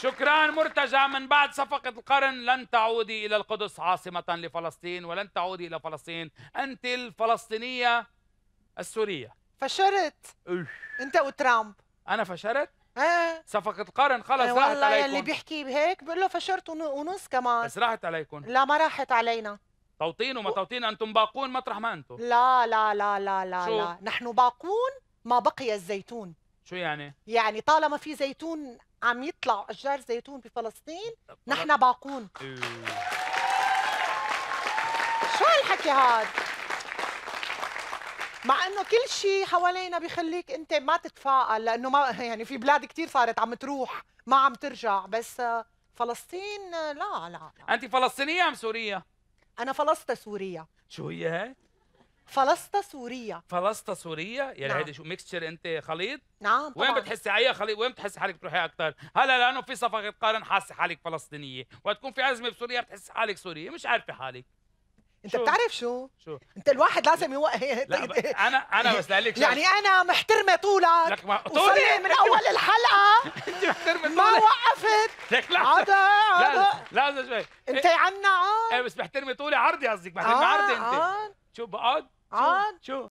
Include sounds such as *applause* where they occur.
شكرا مرتجى من بعد صفقة القرن لن تعودي إلى القدس عاصمة لفلسطين ولن تعودي إلى فلسطين أنت الفلسطينية السورية فشرت أنت وترامب أنا فشرت؟ آه. صفقة القرن خلص آه راحت عليكم اللي بيحكي بهيك بقول له فشرت ونص كمان بس راحت عليكم لا ما راحت علينا توطين وما توطين أنتم باقون مطرح ما أنتم لا لا لا لا لا, شو؟ لا. نحن باقون ما بقي الزيتون شو يعني؟ يعني طالما في زيتون عم يطلعوا اشجار زيتون بفلسطين أه، نحن باقون إيه. شو هالحكي هاد؟ مع انه كل شيء حوالينا بخليك انت ما تتفائل لانه ما يعني في بلاد كثير صارت عم تروح ما عم ترجع بس آه، فلسطين آه، لا لا, لا. انت فلسطينيه ام سوريه؟ انا فلسطة سورية شو هي هي؟ فلسطه سوريه فلسطه سوريه يعني نعم. هيدي شو ميكستشر انت خليط نعم طبعا. وين بتحسي اي خليط وين بتحسي حالك بتروحي اكثر هلا لانه في صفقه قارن حاسه حالك فلسطينيه وتكون في عزمه بسوريا بتحسي حالك سوريه مش عارفه حالك انت شو؟ بتعرف شو؟ شو؟ انت الواحد لازم يوقف *laughs* لا ب... طيب. انا انا بس لك يعني انا محترمه طولك لك ما... طولي من اول الحلقه *laughs* انت محترمه طولك ما وقفت لك لا عدا عدا لا لا شوي انت عنا عرض ايه بس محترمه طولي عرضي قصدك محترمه آه عرضي انت آه. شو بقعد عاد شو